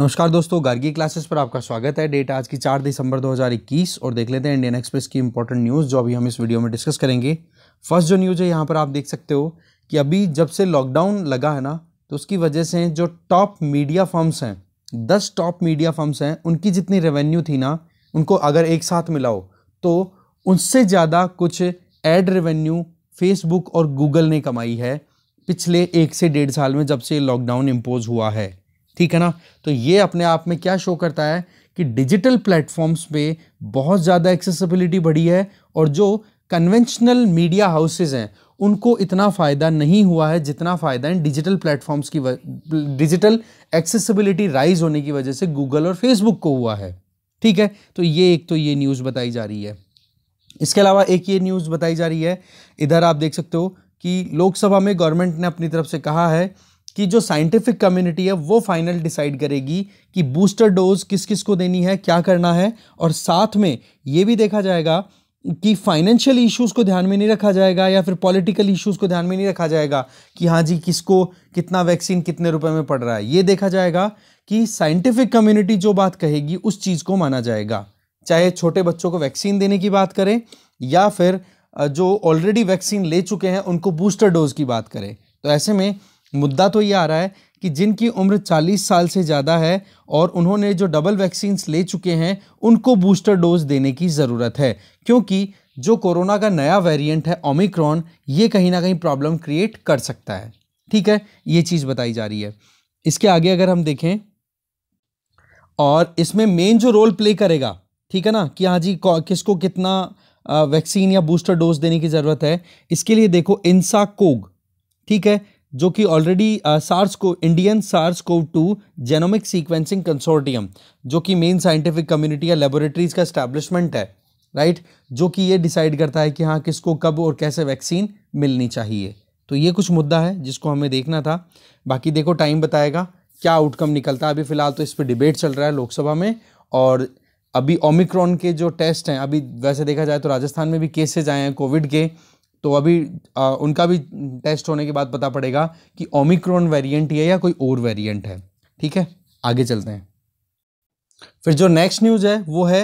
नमस्कार दोस्तों गार्गी क्लासेस पर आपका स्वागत है डेट आज की चार दिसंबर 2021 और देख लेते हैं इंडियन एक्सप्रेस की इंपॉर्टेंट न्यूज़ जो अभी हम इस वीडियो में डिस्कस करेंगे फर्स्ट जो न्यूज़ है यहाँ पर आप देख सकते हो कि अभी जब से लॉकडाउन लगा है ना तो उसकी वजह से जो टॉप मीडिया फर्म्स हैं दस टॉप मीडिया फर्म्स हैं उनकी जितनी रेवेन्यू थी ना उनको अगर एक साथ मिलाओ तो उनसे ज़्यादा कुछ एड रेवेन्यू फेसबुक और गूगल ने कमाई है पिछले एक से डेढ़ साल में जब से लॉकडाउन इम्पोज हुआ है ठीक है ना तो ये अपने आप में क्या शो करता है कि डिजिटल प्लेटफॉर्म्स पे बहुत ज़्यादा एक्सेसिबिलिटी बढ़ी है और जो कन्वेंशनल मीडिया हाउसेज हैं उनको इतना फ़ायदा नहीं हुआ है जितना फ़ायदा इन डिजिटल प्लेटफॉर्म्स की डिजिटल एक्सेसिबिलिटी राइज होने की वजह से गूगल और फेसबुक को हुआ है ठीक है तो ये एक तो ये न्यूज़ बताई जा रही है इसके अलावा एक ये न्यूज़ बताई जा रही है इधर आप देख सकते हो कि लोकसभा में गवर्नमेंट ने अपनी तरफ से कहा है कि जो साइंटिफिक कम्युनिटी है वो फाइनल डिसाइड करेगी कि बूस्टर डोज किस किस को देनी है क्या करना है और साथ में ये भी देखा जाएगा कि फाइनेंशियल इश्यूज को ध्यान में नहीं रखा जाएगा या फिर पॉलिटिकल इश्यूज को ध्यान में नहीं रखा जाएगा कि हाँ जी किसको कितना वैक्सीन कितने रुपए में पड़ रहा है ये देखा जाएगा कि साइंटिफिक कम्युनिटी जो बात कहेगी उस चीज़ को माना जाएगा चाहे छोटे बच्चों को वैक्सीन देने की बात करें या फिर जो ऑलरेडी वैक्सीन ले चुके हैं उनको बूस्टर डोज की बात करें तो ऐसे में मुद्दा तो ये आ रहा है कि जिनकी उम्र 40 साल से ज़्यादा है और उन्होंने जो डबल वैक्सीन्स ले चुके हैं उनको बूस्टर डोज देने की ज़रूरत है क्योंकि जो कोरोना का नया वेरिएंट है ओमिक्रॉन ये कहीं ना कहीं प्रॉब्लम क्रिएट कर सकता है ठीक है ये चीज़ बताई जा रही है इसके आगे अगर हम देखें और इसमें मेन जो रोल प्ले करेगा ठीक है ना कि हाँ जी किसको कितना वैक्सीन या बूस्टर डोज देने की ज़रूरत है इसके लिए देखो इंसा कोग ठीक है जो कि already SARS uh, CoV Indian SARS CoV two genomic sequencing consortium जो कि मेन साइंटिफिक कम्युनिटी या लेबोरेटरीज का इस्टेब्लिशमेंट है राइट जो कि ये डिसाइड करता है कि हाँ किसको कब और कैसे वैक्सीन मिलनी चाहिए तो ये कुछ मुद्दा है जिसको हमें देखना था बाकी देखो टाइम बताएगा क्या आउटकम निकलता है अभी फ़िलहाल तो इस पर डिबेट चल रहा है लोकसभा में और अभी ओमिक्रॉन के जो टेस्ट हैं अभी वैसे देखा जाए तो राजस्थान में भी केसेज आए हैं कोविड के तो अभी आ, उनका भी टेस्ट होने के बाद पता पड़ेगा कि ओमिक्रॉन वेरिएंट ही है या कोई और वेरिएंट है ठीक है आगे चलते हैं फिर जो नेक्स्ट न्यूज़ है वो है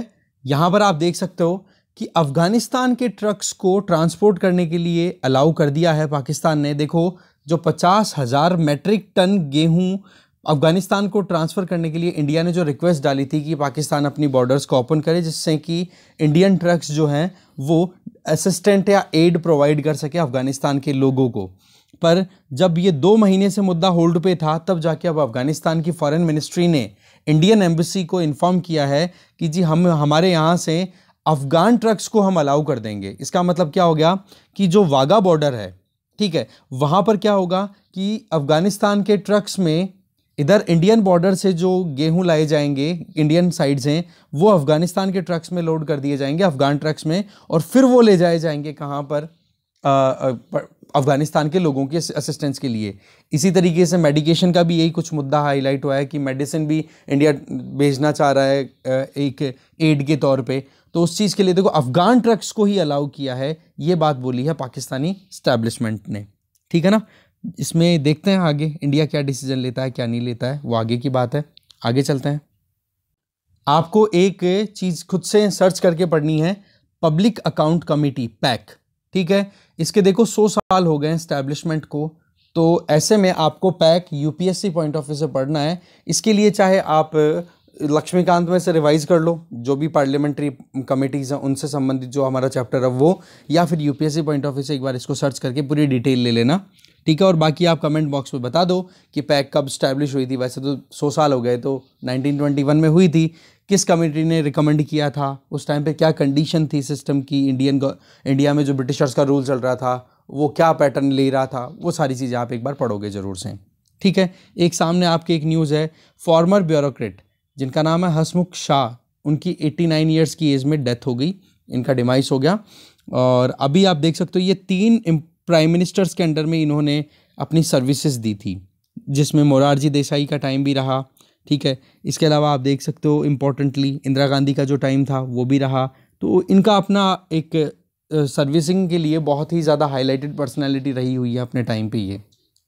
यहां पर आप देख सकते हो कि अफ़गानिस्तान के ट्रक्स को ट्रांसपोर्ट करने के लिए अलाउ कर दिया है पाकिस्तान ने देखो जो पचास हज़ार मेट्रिक टन गेहूं अफगानिस्तान को ट्रांसफ़र करने के लिए इंडिया ने जो रिक्वेस्ट डाली थी कि पाकिस्तान अपनी बॉर्डर्स को ओपन करे जिससे कि इंडियन ट्रक्स जो हैं वो असिस्टेंट या एड प्रोवाइड कर सके अफ़गानिस्तान के लोगों को पर जब ये दो महीने से मुद्दा होल्ड पे था तब जाके अब अफ़गानिस्तान की फॉरेन मिनिस्ट्री ने इंडियन एम्बेसी को इन्फॉर्म किया है कि जी हम हमारे यहाँ से अफ़गान ट्रक्स को हम अलाउ कर देंगे इसका मतलब क्या हो गया कि जो वागा बॉर्डर है ठीक है वहाँ पर क्या होगा कि अफ़गानिस्तान के ट्रक्स में इधर इंडियन बॉर्डर से जो गेहूं लाए जाएंगे इंडियन साइड से वो अफ़गानिस्तान के ट्रक्स में लोड कर दिए जाएंगे अफ़गान ट्रक्स में और फिर वो ले जाए जाएंगे कहाँ पर अफ़गानिस्तान के लोगों के असिस्टेंस के लिए इसी तरीके से मेडिकेशन का भी यही कुछ मुद्दा हाईलाइट हुआ है कि मेडिसिन भी इंडिया भेजना चाह रहा है एक एड के तौर पे तो उस चीज़ के लिए देखो अफ़गान ट्रक्स को ही अलाउ किया है ये बात बोली है पाकिस्तानी स्टैब्लिशमेंट ने ठीक है ना इसमें देखते हैं आगे इंडिया क्या डिसीजन लेता है क्या नहीं लेता है वो आगे की बात है आगे चलते हैं आपको एक चीज़ खुद से सर्च करके पढ़नी है पब्लिक अकाउंट कमेटी पैक ठीक है इसके देखो सौ साल हो गए हैं इस्टेब्लिशमेंट को तो ऐसे में आपको पैक यूपीएससी पॉइंट ऑफ व्यू से पढ़ना है इसके लिए चाहे आप लक्ष्मीकांत में से रिवाइज कर लो जो भी पार्लियामेंट्री कमेटीज़ हैं उनसे संबंधित जो हमारा चैप्टर है वो या फिर यूपीएससी पॉइंट ऑफ व्यू से एक बार इसको सर्च करके पूरी डिटेल ले लेना ठीक है और बाकी आप कमेंट बॉक्स में बता दो कि पैक कब स्टैब्लिश हुई थी वैसे तो सौ साल हो गए तो 1921 में हुई थी किस कमेटी ने रिकमेंड किया था उस टाइम पे क्या कंडीशन थी सिस्टम की इंडियन इंडिया में जो ब्रिटिशर्स का रूल चल रहा था वो क्या पैटर्न ले रहा था वो सारी चीज़ें आप एक बार पढ़ोगे ज़रूर से ठीक है एक सामने आपकी एक न्यूज़ है फॉर्मर ब्यूरोक्रेट जिनका नाम है हसमुख शाह उनकी 89 ईयर्स की एज में डेथ हो गई इनका डिमाइस हो गया और अभी आप देख सकते हो ये तीन प्राइम मिनिस्टर्स के अंडर में इन्होंने अपनी सर्विसेज दी थी जिसमें मोरारजी देसाई का टाइम भी रहा ठीक है इसके अलावा आप देख सकते हो इम्पोर्टेंटली इंदिरा गांधी का जो टाइम था वो भी रहा तो इनका अपना एक सर्विसिंग के लिए बहुत ही ज़्यादा हाईलाइटेड पर्सनैलिटी रही हुई है अपने टाइम पर ये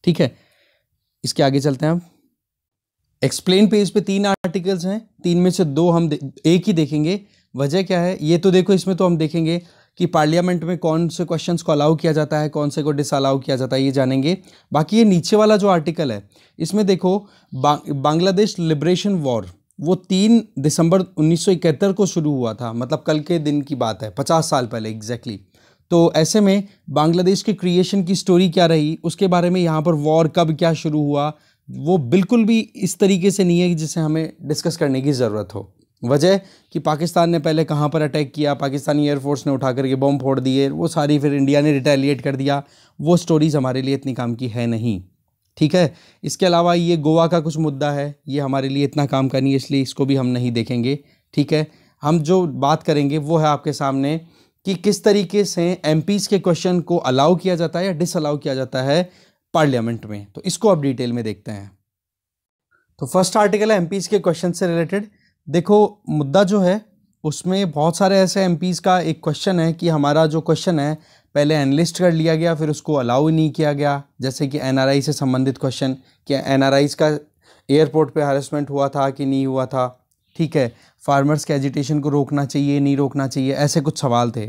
ठीक है इसके आगे चलते हैं आप एक्सप्लेन पेज पे तीन आर्टिकल्स हैं तीन में से दो हम एक ही देखेंगे वजह क्या है ये तो देखो इसमें तो हम देखेंगे कि पार्लियामेंट में कौन से क्वेश्चंस को अलाउ किया जाता है कौन से को डिसअलाउ किया जाता है ये जानेंगे बाकी ये नीचे वाला जो आर्टिकल है इसमें देखो बा, बांग्लादेश लिबरेशन वॉर वो तीन दिसंबर उन्नीस को शुरू हुआ था मतलब कल के दिन की बात है पचास साल पहले एग्जैक्टली exactly. तो ऐसे में बांग्लादेश के क्रिएशन की स्टोरी क्या रही उसके बारे में यहाँ पर वॉर कब क्या शुरू हुआ वो बिल्कुल भी इस तरीके से नहीं है कि जिसे हमें डिस्कस करने की ज़रूरत हो वजह कि पाकिस्तान ने पहले कहाँ पर अटैक किया पाकिस्तानी एयरफोर्स ने उठा करके बम फोड़ दिए वो सारी फिर इंडिया ने रिटेलिएट कर दिया वो स्टोरीज़ हमारे लिए इतनी काम की है नहीं ठीक है इसके अलावा ये गोवा का कुछ मुद्दा है ये हमारे लिए इतना काम का नहीं है इसलिए इसको भी हम नहीं देखेंगे ठीक है हम जो बात करेंगे वो है आपके सामने कि किस तरीके से एम के क्वेश्चन को अलाउ किया जाता है या डिसअलाउ किया जाता है पार्लियामेंट में तो इसको आप डिटेल में देखते हैं तो फर्स्ट आर्टिकल है एम के क्वेश्चन से रिलेटेड देखो मुद्दा जो है उसमें बहुत सारे ऐसे एम का एक क्वेश्चन है कि हमारा जो क्वेश्चन है पहले एनलिस्ट कर लिया गया फिर उसको अलाउ ही नहीं किया गया जैसे कि एन से संबंधित क्वेश्चन कि एन का एयरपोर्ट पे हरेसमेंट हुआ था कि नहीं हुआ था ठीक है फार्मर्स के एजिटेशन को रोकना चाहिए नहीं रोकना चाहिए ऐसे कुछ सवाल थे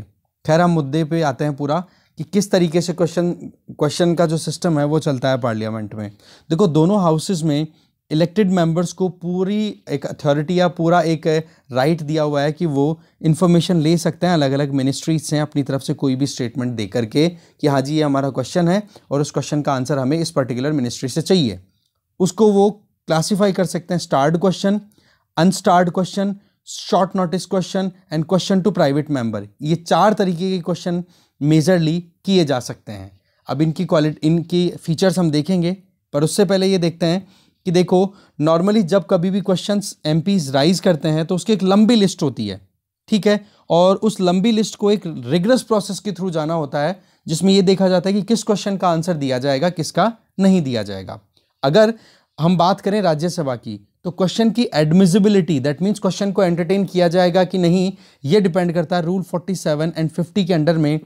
खैर हम मुद्दे पे आते हैं पूरा कि किस तरीके से क्वेश्चन क्वेश्चन का जो सिस्टम है वो चलता है पार्लियामेंट में देखो दोनों हाउसेज में इलेक्टेड मेंबर्स को पूरी एक अथॉरिटी या पूरा एक राइट दिया हुआ है कि वो इन्फॉर्मेशन ले सकते हैं अलग अलग मिनिस्ट्रीज से अपनी तरफ से कोई भी स्टेटमेंट दे करके कि हाँ जी ये हमारा क्वेश्चन है और उस क्वेश्चन का आंसर हमें इस पर्टिकुलर मिनिस्ट्री से चाहिए उसको वो क्लासीफाई कर सकते हैं starred question unstarred question short notice question and question to private member ये चार तरीके के क्वेश्चन मेजरली किए जा सकते हैं अब इनकी क्वालिटी इनकी फीचर्स हम देखेंगे पर उससे पहले ये देखते हैं कि देखो नॉर्मली जब कभी भी क्वेश्चन एम राइज करते हैं तो उसकी एक लंबी लिस्ट होती है ठीक है और उस लंबी लिस्ट को एक रिगरस प्रोसेस के थ्रू जाना होता है जिसमें यह देखा जाता है कि किस क्वेश्चन का आंसर दिया जाएगा किसका नहीं दिया जाएगा अगर हम बात करें राज्यसभा की तो क्वेश्चन की एडमिजिबिलिटी दैट मीन्स क्वेश्चन को एंटरटेन किया जाएगा कि नहीं ये डिपेंड करता है रूल 47 एंड 50 के अंडर में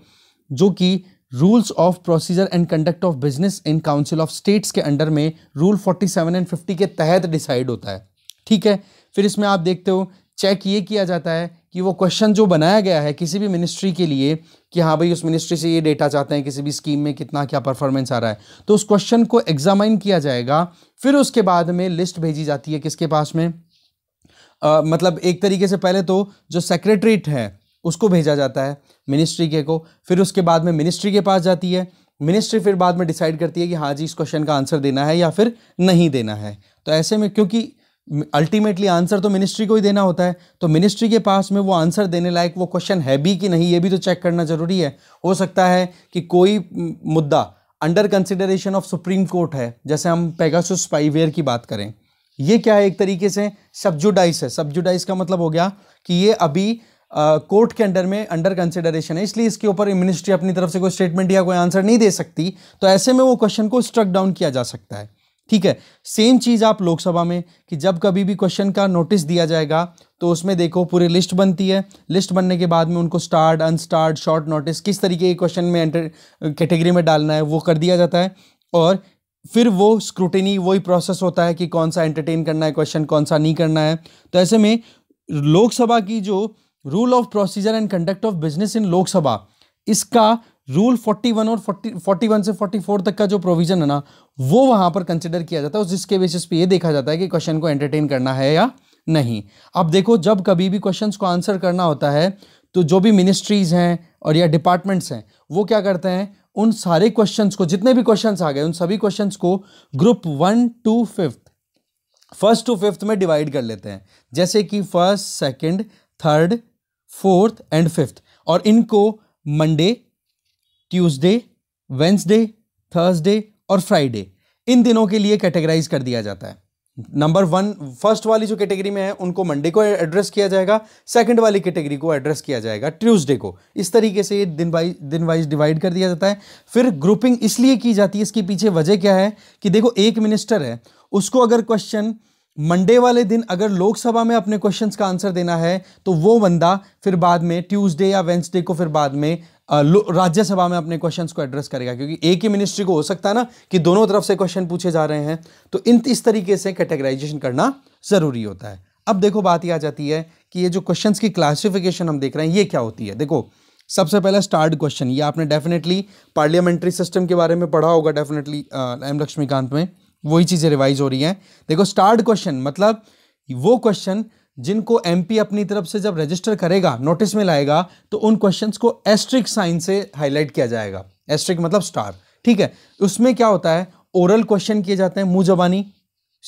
जो कि rules of procedure and conduct of business in council of states के अंडर में रूल 47 एंड 50 के तहत डिसाइड होता है ठीक है फिर इसमें आप देखते हो चेक ये किया जाता है कि वो क्वेश्चन जो बनाया गया है किसी भी मिनिस्ट्री के लिए कि हाँ भाई उस मिनिस्ट्री से ये डेटा चाहते हैं किसी भी स्कीम में कितना क्या परफॉर्मेंस आ रहा है तो उस क्वेश्चन को एग्जामाइन किया जाएगा फिर उसके बाद में लिस्ट भेजी जाती है किसके पास में आ, मतलब एक तरीके से पहले तो जो सेक्रेटरीट है उसको भेजा जाता है मिनिस्ट्री के को फिर उसके बाद में मिनिस्ट्री के पास जाती है मिनिस्ट्री फिर बाद में डिसाइड करती है कि हाँ जी इस क्वेश्चन का आंसर देना है या फिर नहीं देना है तो ऐसे में क्योंकि अल्टीमेटली आंसर तो मिनिस्ट्री को ही देना होता है तो मिनिस्ट्री के पास में वो आंसर देने लायक वो क्वेश्चन है भी कि नहीं ये भी तो चेक करना ज़रूरी है हो सकता है कि कोई मुद्दा under consideration of supreme court है जैसे हम पेगासुस स्पाईवेयर की बात करें ये क्या है एक तरीके से सब्जुडाइस है सब्जुडाइस का मतलब हो गया कि ये अभी कोर्ट के अंडर में अंडर कंसिडरेशन है इसलिए इसके ऊपर मिनिस्ट्री अपनी तरफ से कोई स्टेटमेंट या कोई आंसर नहीं दे सकती तो ऐसे में वो क्वेश्चन को स्ट्रक डाउन किया जा सकता है ठीक है सेम चीज़ आप लोकसभा में कि जब कभी भी क्वेश्चन का नोटिस दिया जाएगा तो उसमें देखो पूरी लिस्ट बनती है लिस्ट बनने के बाद में उनको स्टार्ट अनस्टार्ड शॉर्ट नोटिस किस तरीके के क्वेश्चन में एंटर कैटेगरी में डालना है वो कर दिया जाता है और फिर वो स्क्रूटिनी वही प्रोसेस होता है कि कौन सा एंटरटेन करना है क्वेश्चन कौन सा नहीं करना है तो ऐसे में लोकसभा की जो rule of procedure and conduct of business इन लोकसभा इसका रूल 41 और 40 41 से 44 तक का जो प्रोविजन है ना वो वहां पर कंसिडर किया जाता है और जिसके बेसिस पे ये देखा जाता है कि क्वेश्चन को एंटरटेन करना है या नहीं अब देखो जब कभी भी क्वेश्चंस को आंसर करना होता है तो जो भी मिनिस्ट्रीज हैं और या डिपार्टमेंट्स हैं वो क्या करते हैं उन सारे क्वेश्चंस को जितने भी क्वेश्चंस आ गए उन सभी क्वेश्चंस को group one two fifth first two fifth में डिवाइड कर लेते हैं जैसे कि first second third fourth and fifth और इनको मंडे ट्यूसडे वेंसडे थर्सडे और फ्राइडे इन दिनों के लिए कैटेगराइज कर दिया जाता है नंबर वन फर्स्ट वाली जो कैटेगरी में है उनको मंडे को एड्रेस किया जाएगा सेकंड वाली कैटेगरी को एड्रेस किया जाएगा ट्यूसडे को इस तरीके से ये दिन वाइज दिन वाइज डिवाइड कर दिया जाता है फिर ग्रुपिंग इसलिए की जाती है इसके पीछे वजह क्या है कि देखो एक मिनिस्टर है उसको अगर क्वेश्चन मंडे वाले दिन अगर लोकसभा में अपने क्वेश्चंस का आंसर देना है तो वो बंदा फिर बाद में ट्यूसडे या वेंसडे को फिर बाद में राज्यसभा में अपने क्वेश्चंस को एड्रेस करेगा क्योंकि एक ही मिनिस्ट्री को हो सकता है ना कि दोनों तरफ से क्वेश्चन पूछे जा रहे हैं तो इन इस तरीके से कैटेगराइजेशन करना ज़रूरी होता है अब देखो बात यह आ जाती है कि ये जो क्वेश्चन की क्लासिफिकेशन हम देख रहे हैं ये क्या होती है देखो सबसे पहला स्टार्ट क्वेश्चन ये आपने डेफिनेटली पार्लियामेंट्री सिस्टम के बारे में पढ़ा होगा डेफिनेटली एम लक्ष्मीकांत में वही चीज़ें रिवाइज हो रही हैं देखो स्टार्ट क्वेश्चन मतलब वो क्वेश्चन जिनको एमपी अपनी तरफ से जब रजिस्टर करेगा नोटिस में लाएगा तो उन क्वेश्चंस को एस्ट्रिक साइन से हाईलाइट किया जाएगा एस्ट्रिक मतलब स्टार ठीक है उसमें क्या होता है ओरल क्वेश्चन किए जाते हैं मुंह जबानी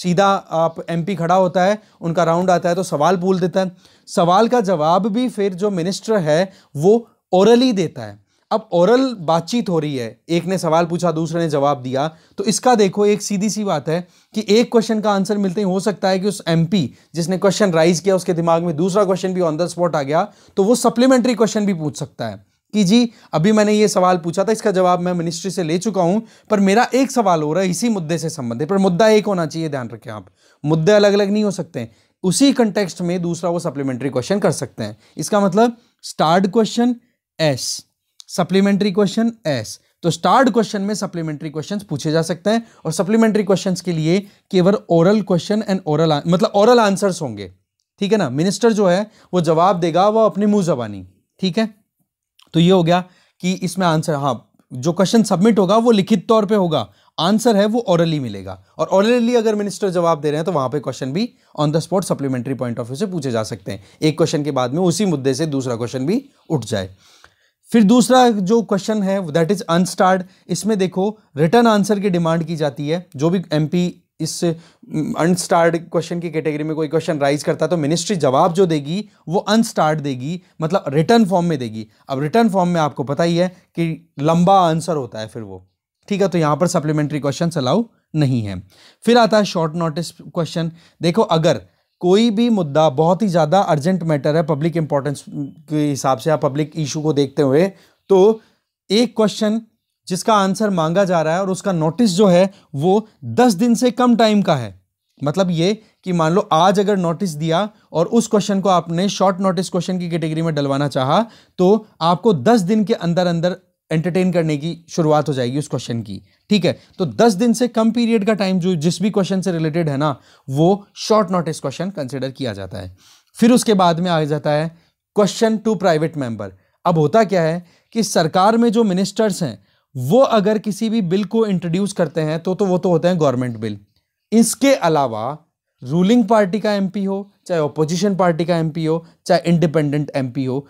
सीधा आप एमपी खड़ा होता है उनका राउंड आता है तो सवाल बोल देता है सवाल का जवाब भी फिर जो मिनिस्टर है वो ओरली देता है अब ओरल बातचीत हो रही है एक ने सवाल पूछा दूसरे ने जवाब दिया तो इसका देखो एक सीधी सी बात है कि एक क्वेश्चन का आंसर मिलते ही हो सकता है कि उस एमपी जिसने क्वेश्चन राइज किया उसके दिमाग में दूसरा क्वेश्चन भी ऑन द स्पॉट आ गया तो वो सप्लीमेंट्री क्वेश्चन भी पूछ सकता है कि जी अभी मैंने ये सवाल पूछा था इसका जवाब मैं मिनिस्ट्री से ले चुका हूं पर मेरा एक सवाल हो रहा है इसी मुद्दे से संबंधित पर मुद्दा एक होना चाहिए ध्यान रखें आप मुद्दे अलग अलग नहीं हो सकते उसी कंटेक्स्ट में दूसरा वो सप्लीमेंट्री क्वेश्चन कर सकते हैं इसका मतलब starred questions supplementary questions तो स्टार्ट क्वेश्चन में सप्लीमेंट्री क्वेश्चन पूछे जा सकते हैं और सप्लीमेंट्री क्वेश्चन के लिए केवल ओरल क्वेश्चन एंड ओरल मतलब ओरल आंसर्स होंगे ठीक है ना मिनिस्टर जो है वो जवाब देगा वो अपनी मुंह जबानी ठीक है तो ये हो गया कि इसमें आंसर हाँ जो क्वेश्चन सबमिट होगा वो लिखित तौर पे होगा आंसर है वो ऑरली मिलेगा और ऑरली अगर मिनिस्टर जवाब दे रहे हैं तो वहां पे क्वेश्चन भी on the spot supplementary point of view से पूछे जा सकते हैं एक क्वेश्चन के बाद में उसी मुद्दे से दूसरा क्वेश्चन भी उठ जाए फिर दूसरा जो क्वेश्चन है दैट इज अनस्टार्ड इसमें देखो रिटर्न आंसर की डिमांड की जाती है जो भी एम इस अनस्टार्ड क्वेश्चन की कैटेगरी में कोई क्वेश्चन राइज करता है तो मिनिस्ट्री जवाब जो देगी वो अनस्टार्ड देगी मतलब रिटर्न फॉर्म में देगी अब रिटर्न फॉर्म में आपको पता ही है कि लंबा आंसर होता है फिर वो ठीक है तो यहाँ पर सप्लीमेंट्री क्वेश्चन अलाउ नहीं है फिर आता है शॉर्ट नोटिस क्वेश्चन देखो अगर कोई भी मुद्दा बहुत ही ज़्यादा अर्जेंट मैटर है पब्लिक इंपॉर्टेंस के हिसाब से या पब्लिक इशू को देखते हुए तो एक क्वेश्चन जिसका आंसर मांगा जा रहा है और उसका नोटिस जो है वो दस दिन से कम टाइम का है मतलब ये कि मान लो आज अगर नोटिस दिया और उस क्वेश्चन को आपने शॉर्ट नोटिस क्वेश्चन की कैटेगरी में डलवाना चाहा तो आपको दस दिन के अंदर अंदर एंटरटेन करने की शुरुआत हो जाएगी उस क्वेश्चन की ठीक है तो 10 दिन से कम पीरियड का टाइम जो जिस भी क्वेश्चन से रिलेटेड है ना वो शॉर्ट नोटिस क्वेश्चन कंसिडर किया जाता है फिर उसके बाद में आ जाता है क्वेश्चन टू प्राइवेट मेंबर अब होता क्या है कि सरकार में जो मिनिस्टर्स हैं वो अगर किसी भी बिल को इंट्रोड्यूस करते हैं तो तो वो तो होते हैं गवर्नमेंट बिल इसके अलावा रूलिंग पार्टी का एमपी हो चाहे ऑपोजिशन पार्टी का एमपी हो चाहे इंडिपेंडेंट एमपी हो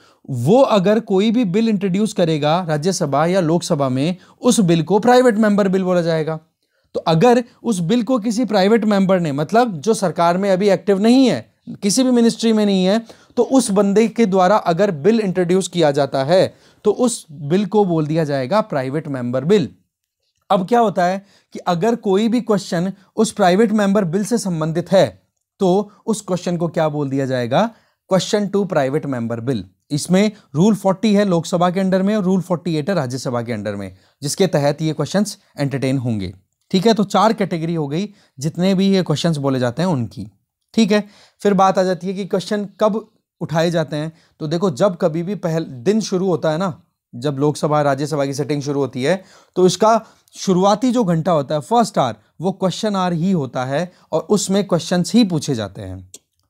वो अगर कोई भी बिल इंट्रोड्यूस करेगा राज्यसभा या लोकसभा में उस बिल को प्राइवेट मेंबर बिल बोला जाएगा तो अगर उस बिल को किसी प्राइवेट मेंबर ने मतलब जो सरकार में अभी एक्टिव नहीं है किसी भी मिनिस्ट्री में नहीं है तो उस बंदे के द्वारा अगर बिल इंट्रोड्यूस किया जाता है तो उस बिल को बोल दिया जाएगा प्राइवेट मेंबर बिल अब क्या होता है कि अगर कोई भी क्वेश्चन उस प्राइवेट मेंबर बिल से संबंधित है तो उस क्वेश्चन को क्या बोल दिया जाएगा question to private member bill इसमें रूल 40 है लोकसभा के अंडर में और रूल 48 है राज्यसभा के अंडर में जिसके तहत ये क्वेश्चंस एंटरटेन होंगे ठीक है तो चार कैटेगरी हो गई जितने भी ये क्वेश्चंस बोले जाते हैं उनकी ठीक है फिर बात आ जाती है कि क्वेश्चन कब उठाए जाते हैं तो देखो जब कभी भी पहल दिन शुरू होता है ना जब लोकसभा राज्यसभा की सेटिंग शुरू होती है तो इसका शुरुआती जो घंटा होता है फर्स्ट आर वो क्वेश्चन आर ही होता है और उसमें क्वेश्चंस ही पूछे जाते हैं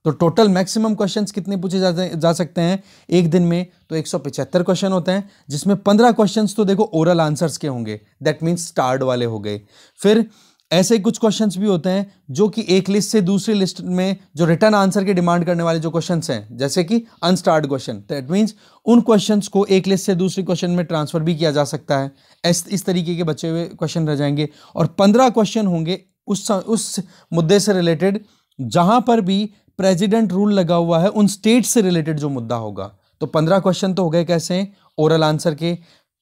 तो टोटल मैक्सिमम क्वेश्चंस कितने पूछे जा, जा सकते हैं एक दिन में तो एक क्वेश्चन होते हैं जिसमें पंद्रह क्वेश्चन तो देखो ओरल आंसर्स के होंगे दैट मीन्स स्टार्ड वाले हो गए फिर ऐसे कुछ क्वेश्चंस भी होते हैं जो कि एक लिस्ट से दूसरी लिस्ट में जो रिटर्न आंसर के डिमांड करने वाले जो क्वेश्चंस हैं जैसे कि अनस्टार्ट क्वेश्चन दैट मीन्स उन क्वेश्चंस को एक लिस्ट से दूसरे क्वेश्चन में ट्रांसफर भी किया जा सकता है इस, इस तरीके के बचे हुए क्वेश्चन रह जाएंगे और पंद्रह क्वेश्चन होंगे उस उस मुद्दे से रिलेटेड जहाँ पर भी प्रेजिडेंट रूल लगा हुआ है उन स्टेट से रिलेटेड जो मुद्दा होगा तो पंद्रह क्वेश्चन तो हो गए कैसे ओरल आंसर के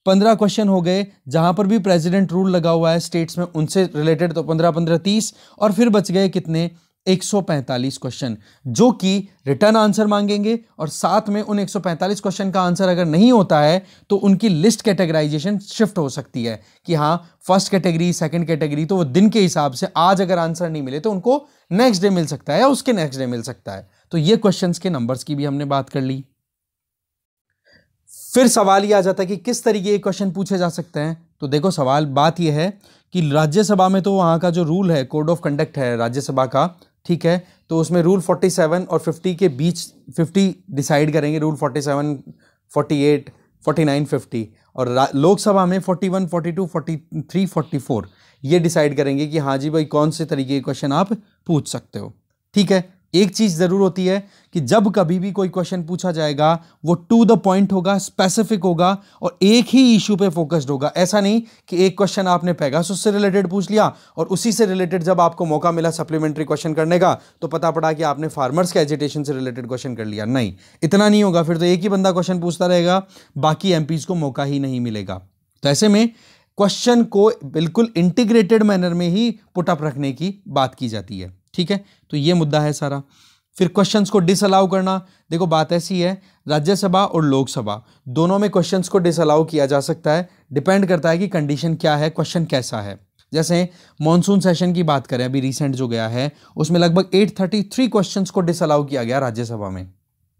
पंद्रह क्वेश्चन हो गए जहाँ पर भी प्रेसिडेंट रूल लगा हुआ है स्टेट्स में उनसे रिलेटेड तो पंद्रह पंद्रह तीस और फिर बच गए कितने 145 क्वेश्चन जो कि रिटर्न आंसर मांगेंगे और साथ में उन 145 क्वेश्चन का आंसर अगर नहीं होता है तो उनकी लिस्ट कैटेगराइजेशन शिफ्ट हो सकती है कि हाँ फर्स्ट कैटेगरी सेकंड कैटेगरी तो वो दिन के हिसाब से आज अगर आंसर नहीं मिले तो उनको नेक्स्ट डे मिल सकता है या उसके नेक्स्ट डे मिल सकता है तो ये क्वेश्चन के नंबर्स की भी हमने बात कर ली फिर सवाल ये आ जाता है कि किस तरीके के क्वेश्चन पूछे जा सकते हैं तो देखो सवाल बात यह है कि राज्यसभा में तो वहाँ का जो रूल है कोड ऑफ कंडक्ट है राज्यसभा का ठीक है तो उसमें रूल 47 और 50 के बीच 50 डिसाइड करेंगे रूल 47, 48, 49, 50 और लोकसभा में 41, 42, 43, 44 ये डिसाइड करेंगे कि हाँ जी भाई कौन से तरीके के क्वेश्चन आप पूछ सकते हो ठीक है एक चीज़ ज़रूर होती है कि जब कभी भी कोई क्वेश्चन पूछा जाएगा वो टू द पॉइंट होगा स्पेसिफिक होगा और एक ही इशू पे फोकस्ड होगा ऐसा नहीं कि एक क्वेश्चन आपने पैगा से रिलेटेड पूछ लिया और उसी से रिलेटेड जब आपको मौका मिला सप्लीमेंट्री क्वेश्चन करने का तो पता पड़ा कि आपने फार्मर्स के एजिटेशन से रिलेटेड क्वेश्चन कर लिया नहीं इतना नहीं होगा फिर तो एक ही बंदा क्वेश्चन पूछता रहेगा बाकी एम को मौका ही नहीं मिलेगा तो ऐसे में क्वेश्चन को बिल्कुल इंटीग्रेटेड मैनर में ही पुटअप रखने की बात की जाती है ठीक है तो ये मुद्दा है सारा फिर क्वेश्चंस को डिसअलाउ करना देखो बात ऐसी है राज्यसभा और लोकसभा दोनों में क्वेश्चंस को डिसअलाउ किया जा सकता है डिपेंड करता है कि कंडीशन क्या है क्वेश्चन कैसा है जैसे मॉनसून सेशन की बात करें अभी रिसेंट जो गया है उसमें लगभग 833 क्वेश्चन को डिसअलाउ किया गया राज्यसभा में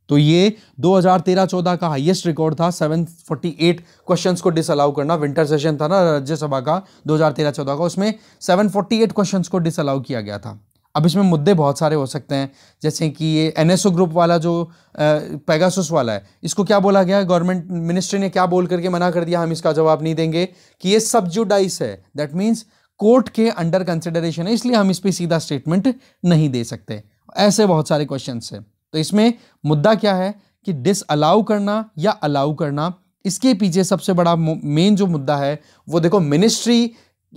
तो ये 2013-14 का हाईएस्ट रिकॉर्ड था 748 क्वेश्चंस को डिसअलाउ करना विंटर सेशन था ना राज्यसभा का 2013-14 का उसमें 748 क्वेश्चंस को डिसअलाउ किया गया था अब इसमें मुद्दे बहुत सारे हो सकते हैं जैसे कि ये एनएसओ ग्रुप वाला जो पैगासुस वाला है इसको क्या बोला गया गवर्नमेंट मिनिस्ट्री ने क्या बोल करके मना कर दिया हम इसका जवाब नहीं देंगे कि ये सब्जुडाइस है दैट मीन्स कोर्ट के अंडर कंसिडरेशन है इसलिए हम इस पर सीधा स्टेटमेंट नहीं दे सकते ऐसे बहुत सारे क्वेश्चन हैं तो इसमें मुद्दा क्या है कि डिस अलाउ करना या अलाउ करना इसके पीछे सबसे बड़ा मेन जो मुद्दा है वो देखो मिनिस्ट्री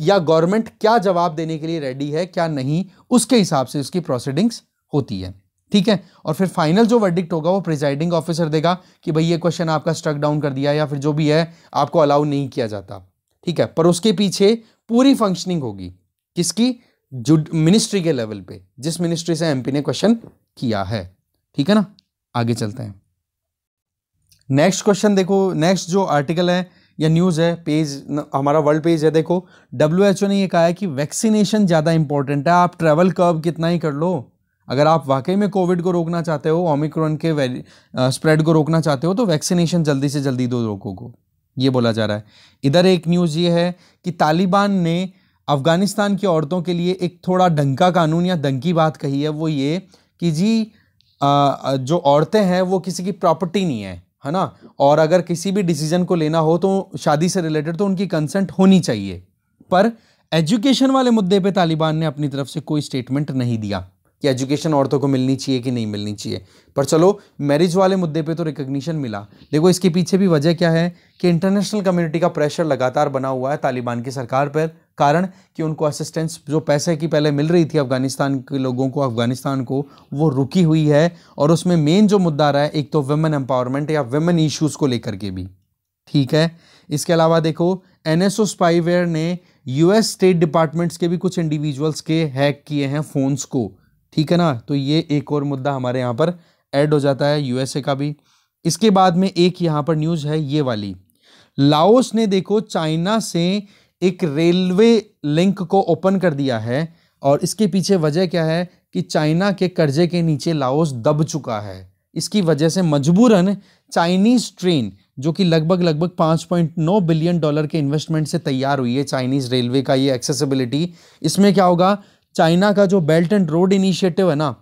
या गवर्नमेंट क्या जवाब देने के लिए रेडी है क्या नहीं उसके हिसाब से उसकी प्रोसीडिंग्स होती है ठीक है और फिर फाइनल जो वर्डिक्ट होगा वो प्रिजाइडिंग ऑफिसर देगा कि भाई ये क्वेश्चन आपका स्ट्रक डाउन कर दिया या फिर जो भी है आपको अलाउ नहीं किया जाता ठीक है पर उसके पीछे पूरी फंक्शनिंग होगी किसकी मिनिस्ट्री के लेवल पे जिस मिनिस्ट्री से एमपी ने क्वेश्चन किया है ठीक है ना आगे चलते हैं नेक्स्ट क्वेश्चन देखो नेक्स्ट जो आर्टिकल है या न्यूज़ है पेज हमारा वर्ल्ड पेज है देखो डब्ल्यू ने ये कहा है कि वैक्सीनेशन ज़्यादा इंपॉर्टेंट है आप ट्रैवल कर्व कितना ही कर लो अगर आप वाकई में कोविड को रोकना चाहते हो ओमिक्रॉन के स्प्रेड को रोकना चाहते हो तो वैक्सीनेशन जल्दी से जल्दी दो लोगों को ये बोला जा रहा है इधर एक न्यूज़ ये है कि तालिबान ने अफ़गानिस्तान की औरतों के लिए एक थोड़ा डंका कानून या दंकी बात कही है वो ये कि जी आ, जो औरतें हैं वो किसी की प्रॉपर्टी नहीं है है ना और अगर किसी भी डिसीजन को लेना हो तो शादी से रिलेटेड तो उनकी कंसेंट होनी चाहिए पर एजुकेशन वाले मुद्दे पे तालिबान ने अपनी तरफ से कोई स्टेटमेंट नहीं दिया कि एजुकेशन औरतों को मिलनी चाहिए कि नहीं मिलनी चाहिए पर चलो मैरिज वाले मुद्दे पे तो रिकग्निशन मिला देखो इसके पीछे भी वजह क्या है कि इंटरनेशनल कम्युनिटी का प्रेशर लगातार बना हुआ है तालिबान की सरकार पर कारण कि उनको असिस्टेंस जो पैसे की पहले मिल रही थी अफगानिस्तान के लोगों को अफगानिस्तान को वो रुकी हुई है और उसमें मेन जो मुद्दा रहा है एक तो वेमेन एम्पावरमेंट या वेमेन इश्यूज़ को लेकर के भी ठीक है इसके अलावा देखो एन एस स्पाईवेयर ने यूएस स्टेट डिपार्टमेंट्स के भी कुछ इंडिविजुअल्स के हैक किए हैं फ़ोन्स को ठीक है ना तो ये एक और मुद्दा हमारे यहाँ पर ऐड हो जाता है यूएसए का भी इसके बाद में एक यहाँ पर न्यूज़ है ये वाली लाओस ने देखो चाइना से एक रेलवे लिंक को ओपन कर दिया है और इसके पीछे वजह क्या है कि चाइना के कर्जे के नीचे लाओस दब चुका है इसकी वजह से मजबूरन चाइनीज़ ट्रेन जो कि लगभग लगभग 5.9 बिलियन डॉलर के इन्वेस्टमेंट से तैयार हुई है चाइनीज़ रेलवे का ये एक्सेसिबिलिटी इसमें क्या होगा चाइना का जो बेल्ट एंड रोड इनिशिएटिव है ना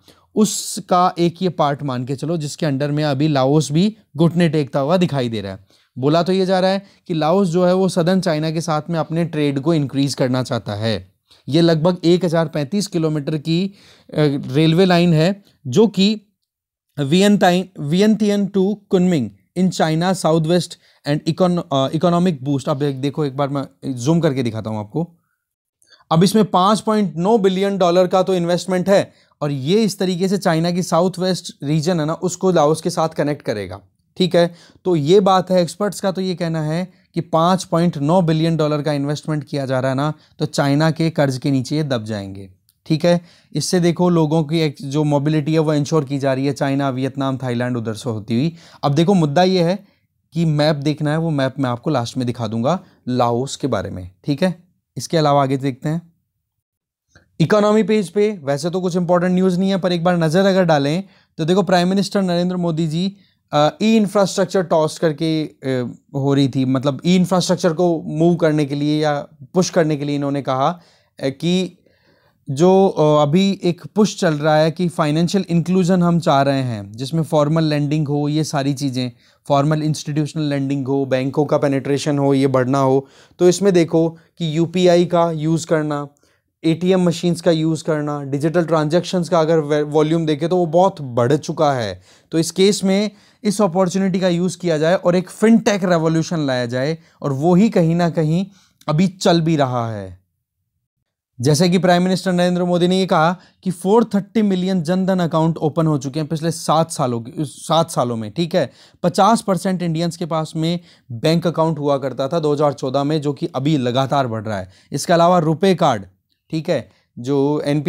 उसका एक ये पार्ट मान के चलो जिसके अंडर में अभी लाओस भी घुटने टेकता हुआ दिखाई दे रहा है बोला तो ये जा रहा है कि लाओस जो है वो सदन चाइना के साथ में अपने ट्रेड को इंक्रीज करना चाहता है ये लगभग एक हज़ार पैंतीस किलोमीटर की रेलवे लाइन है जो कि वियन Vientiane to Kunming in China south west and economic boost आप देखो एक बार मैं जूम करके दिखाता हूँ आपको अब इसमें 5.9 बिलियन डॉलर का तो इन्वेस्टमेंट है और ये इस तरीके से चाइना की साउथ वेस्ट रीजन है ना उसको लाओस के साथ कनेक्ट करेगा ठीक है तो ये बात है एक्सपर्ट्स का तो ये कहना है कि 5.9 बिलियन डॉलर का इन्वेस्टमेंट किया जा रहा है ना तो चाइना के कर्ज के नीचे ये दब जाएंगे ठीक है इससे देखो लोगों की एक जो मोबिलिटी है वो इंश्योर की जा रही है चाइना वियतनाम थाईलैंड उधर से होती हुई अब देखो मुद्दा ये है कि मैप देखना है वो मैप मैं आपको लास्ट में दिखा दूंगा लाओस के बारे में ठीक है इसके अलावा आगे देखते हैं इकोनॉमी पेज पे वैसे तो कुछ इंपॉर्टेंट न्यूज़ नहीं है पर एक बार नज़र अगर डालें तो देखो प्राइम मिनिस्टर नरेंद्र मोदी जी ई इंफ्रास्ट्रक्चर टॉस करके हो रही थी मतलब ई इंफ्रास्ट्रक्चर को मूव करने के लिए या पुश करने के लिए इन्होंने कहा कि जो अभी एक पुश चल रहा है कि फाइनेंशियल इंक्लूजन हम चाह रहे हैं जिसमें फॉर्मल लैंडिंग हो ये सारी चीज़ें फॉर्मल इंस्टीट्यूशनल लैंडिंग हो बैंकों का पेनिट्रेशन हो ये बढ़ना हो तो इसमें देखो कि यूपीआई का यूज़ करना एटीएम मशीन्स का यूज़ करना डिजिटल ट्रांजेक्शन्स का अगर वॉल्यूम देखें तो वो बहुत बढ़ चुका है तो इस केस में इस अपॉर्चुनिटी का यूज़ किया जाए और एक फिनटेक रेवोल्यूशन लाया जाए और वो ही कहीं ना कहीं अभी चल भी रहा है जैसे कि प्राइम मिनिस्टर नरेंद्र मोदी ने ये कहा कि 430 मिलियन जनधन अकाउंट ओपन हो चुके हैं पिछले सात सालों के सात सालों में ठीक है 50 परसेंट इंडियंस के पास में बैंक अकाउंट हुआ करता था 2014 में जो कि अभी लगातार बढ़ रहा है इसके अलावा रुपे कार्ड ठीक है जो एन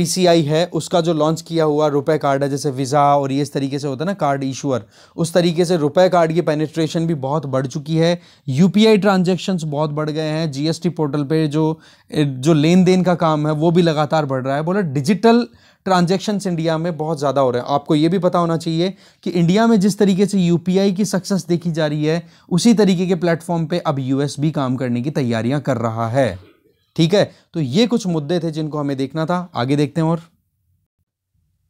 है उसका जो लॉन्च किया हुआ रुपए कार्ड है जैसे वीज़ा और ये इस तरीके से होता है ना कार्ड इशूअर उस तरीके से रुपए कार्ड की पेनिट्रेशन भी बहुत बढ़ चुकी है यू पी ट्रांजेक्शन्स बहुत बढ़ गए हैं जीएसटी पोर्टल पे जो जो लेन देन का काम है वो भी लगातार बढ़ रहा है बोला डिजिटल ट्रांजेक्शन्स इंडिया में बहुत ज़्यादा हो रहे हैं आपको ये भी पता होना चाहिए कि इंडिया में जिस तरीके से यू की सक्सेस देखी जा रही है उसी तरीके के प्लेटफॉर्म पर अब यू काम करने की तैयारियाँ कर रहा है ठीक है तो ये कुछ मुद्दे थे जिनको हमें देखना था आगे देखते हैं और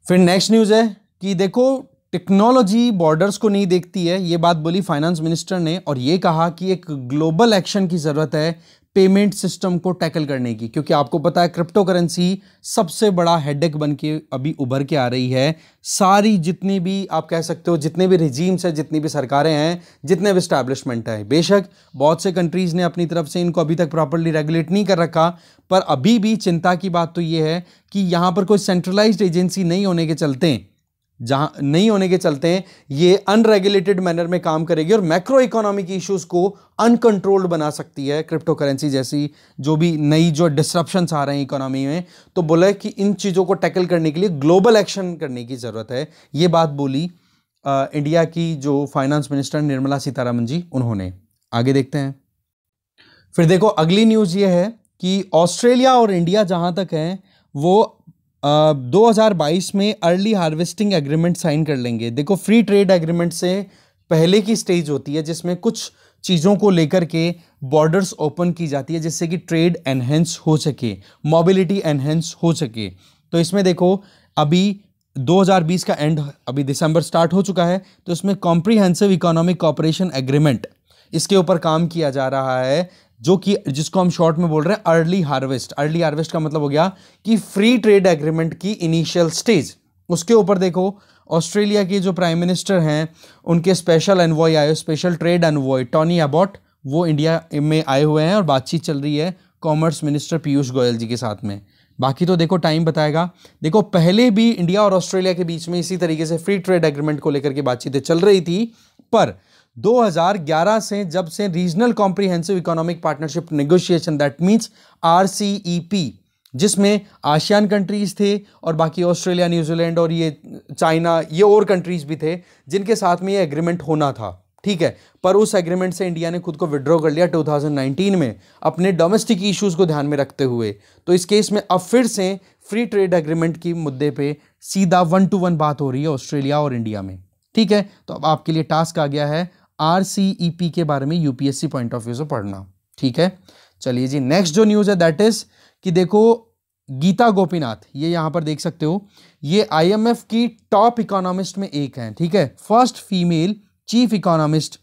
फिर नेक्स्ट न्यूज़ है कि देखो टेक्नोलॉजी बॉर्डर्स को नहीं देखती है ये बात बोली फाइनेंस मिनिस्टर ने और ये कहा कि एक ग्लोबल एक्शन की ज़रूरत है पेमेंट सिस्टम को टैकल करने की क्योंकि आपको पता है क्रिप्टो करेंसी सबसे बड़ा हेडेक बन के अभी उभर के आ रही है सारी जितनी भी आप कह सकते हो जितने भी रिजीम्स हैं जितनी भी सरकारें हैं जितने भी इस्टेब्लिशमेंट हैं बेशक बहुत से कंट्रीज़ ने अपनी तरफ से इनको अभी तक प्रॉपरली रेगुलेट नहीं कर रखा पर अभी भी चिंता की बात तो ये है कि यहाँ पर कोई सेंट्रलाइज एजेंसी नहीं होने के चलते जहां नहीं होने के चलते ये अनरेगुलेटेड मैनर में काम करेगी और मैक्रो इकोनॉमिक इश्यूज़ को अनकंट्रोल्ड बना सकती है क्रिप्टो करेंसी जैसी जो भी नई जो डिस्ट्रप्शन आ रहे हैं इकोनॉमी में तो बोला है कि इन चीज़ों को टैकल करने के लिए ग्लोबल एक्शन करने की ज़रूरत है ये बात बोली आ, इंडिया की जो फाइनेंस मिनिस्टर निर्मला सीतारामन जी उन्होंने आगे देखते हैं फिर देखो अगली न्यूज़ ये है कि ऑस्ट्रेलिया और इंडिया जहाँ तक है वो 2022 में अर्ली हार्वेस्टिंग एग्रीमेंट साइन कर लेंगे देखो फ्री ट्रेड एग्रीमेंट से पहले की स्टेज होती है जिसमें कुछ चीज़ों को लेकर के बॉर्डर्स ओपन की जाती है जिससे कि ट्रेड एनहेंस हो सके मोबिलिटी एनहेंस हो सके तो इसमें देखो अभी 2020 का एंड अभी दिसंबर स्टार्ट हो चुका है तो इसमें कॉम्प्रीहेंसिव इकोनॉमिक कॉपरेशन एग्रीमेंट इसके ऊपर काम किया जा रहा है जो कि जिसको हम शॉर्ट में बोल रहे हैं अर्ली हार्वेस्ट अर्ली हार्वेस्ट का मतलब हो गया कि फ्री ट्रेड एग्रीमेंट की इनिशियल स्टेज उसके ऊपर देखो ऑस्ट्रेलिया के जो प्राइम मिनिस्टर हैं उनके स्पेशल एनवॉय आए special trade envoy Tony Abbott वो इंडिया में आए हुए हैं और बातचीत चल रही है कॉमर्स मिनिस्टर पीयूष गोयल जी के साथ में बाकी तो देखो टाइम बताएगा देखो पहले भी इंडिया और ऑस्ट्रेलिया के बीच में इसी तरीके से फ्री ट्रेड एग्रीमेंट को लेकर के बातचीतें चल रही थी पर 2011 से जब से regional comprehensive economic partnership negotiation that means R जिसमें आशियान कंट्रीज़ थे और बाकी ऑस्ट्रेलिया न्यूजीलैंड और ये चाइना ये और कंट्रीज़ भी थे जिनके साथ में ये एग्रीमेंट होना था ठीक है पर उस एग्रीमेंट से इंडिया ने खुद को विड्रॉ कर लिया 2019 में अपने डोमेस्टिक इश्यूज को ध्यान में रखते हुए तो इस केस में अब फिर से फ्री ट्रेड एग्रीमेंट की मुद्दे पे सीधा वन टू वन बात हो रही है ऑस्ट्रेलिया और इंडिया में ठीक है तो अब आपके लिए टास्क आ गया है आर सी ई पी के बारे में यूपीएससी पॉइंट ऑफ व्यू से पढ़ना ठीक है चलिए जी नेक्स्ट जो न्यूज़ है दैट इज़ कि देखो गीता गोपीनाथ ये यहां पर देख सकते हो ये आईएमएफ की टॉप इकोनॉमिस्ट में एक हैं ठीक है फर्स्ट फीमेल चीफ इकोनॉमिस्ट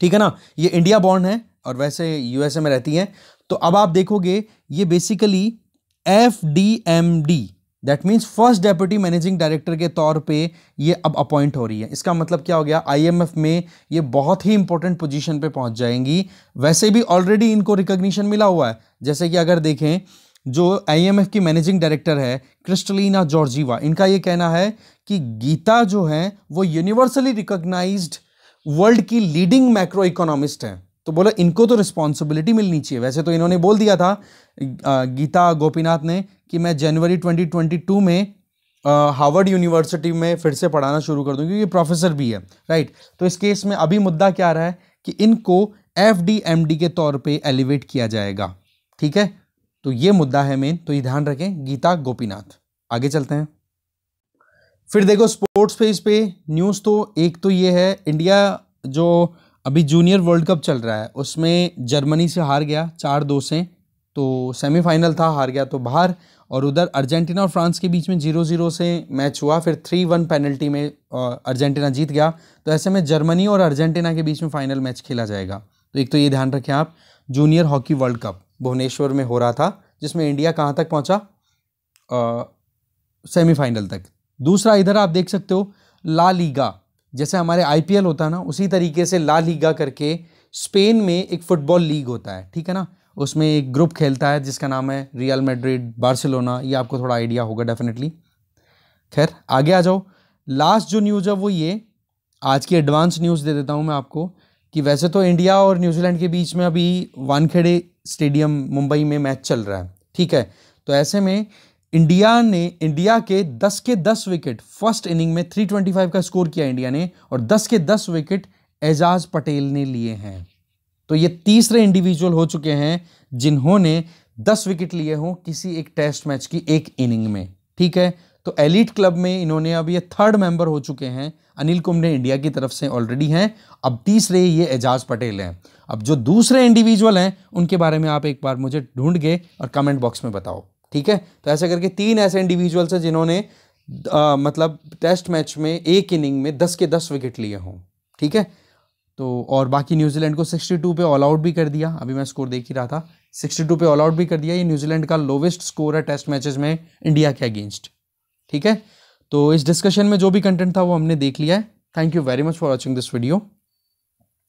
ठीक है ना ये इंडिया बॉन्ड है और वैसे यूएसए में रहती हैं तो अब आप देखोगे ये basically F D M D that means first deputy managing director के तौर पे ये अब अपॉइंट हो रही है इसका मतलब क्या हो गया आईएमएफ में ये बहुत ही इंपॉर्टेंट पोजीशन पे पहुंच जाएंगी वैसे भी ऑलरेडी इनको रिकोगनीशन मिला हुआ है जैसे कि अगर देखें जो आईएमएफ की मैनेजिंग डायरेक्टर है क्रिस्टलिना जॉर्जीवा इनका ये कहना है कि गीता जो है वो यूनिवर्सली रिकोगनाइज वर्ल्ड की लीडिंग मैक्रो इकोनॉमिस्ट हैं तो बोला इनको तो रिस्पॉन्सिबिलिटी मिलनी चाहिए वैसे तो इन्होंने बोल दिया था गीता गोपीनाथ ने कि मैं जनवरी 2022 में हार्वर्ड यूनिवर्सिटी में फिर से पढ़ाना शुरू कर दूँ क्योंकि प्रोफेसर भी है राइट तो इस केस में अभी मुद्दा क्या रहा है कि इनको एफ के तौर पर एलिवेट किया जाएगा ठीक है तो ये मुद्दा है मेन तो ये ध्यान रखें गीता गोपीनाथ आगे चलते हैं फिर देखो स्पोर्ट्स पेज पे न्यूज़ तो एक तो ये है इंडिया जो अभी जूनियर वर्ल्ड कप चल रहा है उसमें जर्मनी से हार गया चार दो से तो सेमीफाइनल था हार गया तो बाहर और उधर अर्जेंटीना और फ्रांस के बीच में जीरो जीरो से मैच हुआ फिर थ्री वन पेनल्टी में अर्जेंटीना जीत गया तो ऐसे में जर्मनी और अर्जेंटीना के बीच में फाइनल मैच खेला जाएगा तो एक तो ये ध्यान रखें आप junior hockey world cup Bhubaneswar में हो रहा था जिसमें इंडिया कहाँ तक पहुँचा सेमीफाइनल तक दूसरा इधर आप देख सकते हो ला लीगा जैसे हमारे आई होता है ना उसी तरीके से ला लीगा करके स्पेन में एक फ़ुटबॉल लीग होता है ठीक है ना उसमें एक ग्रुप खेलता है जिसका नाम है रियल मेड्रिड बार्सिलोना ये आपको थोड़ा आइडिया होगा डेफिनेटली खैर आगे आ जाओ लास्ट जो न्यूज़ है वो ये आज की एडवांस न्यूज़ दे देता हूँ मैं आपको कि वैसे तो इंडिया और न्यूजीलैंड के बीच में अभी वानखेड़े स्टेडियम मुंबई में मैच चल रहा है ठीक है तो ऐसे में इंडिया ने इंडिया के 10 के 10 विकेट फर्स्ट इनिंग में 325 का स्कोर किया इंडिया ने और 10 के 10 विकेट एजाज पटेल ने लिए हैं तो ये तीसरे इंडिविजुअल हो चुके हैं जिन्होंने 10 विकेट लिए हों किसी एक टेस्ट मैच की एक इनिंग में ठीक है तो एलिट क्लब में इन्होंने अब ये थर्ड मेंबर हो चुके हैं अनिल कुंबले इंडिया की तरफ से ऑलरेडी हैं अब तीसरे ये एजाज पटेल हैं अब जो दूसरे इंडिविजुअल हैं उनके बारे में आप एक बार मुझे ढूंढ गए और कमेंट बॉक्स में बताओ ठीक है तो ऐसे करके तीन ऐसे इंडिविजुअल्स हैं जिन्होंने मतलब टेस्ट मैच में एक इनिंग में दस के दस विकेट लिए हों ठीक है तो और बाकी न्यूजीलैंड को 62 पे ऑल आउट भी कर दिया अभी मैं स्कोर देख ही रहा था 62 पे ऑल आउट भी कर दिया ये न्यूजीलैंड का लोवेस्ट स्कोर है टेस्ट मैचेस में इंडिया के अगेंस्ट ठीक है तो इस डिस्कशन में जो भी कंटेंट था वो हमने देख लिया है thank you very much for watching this video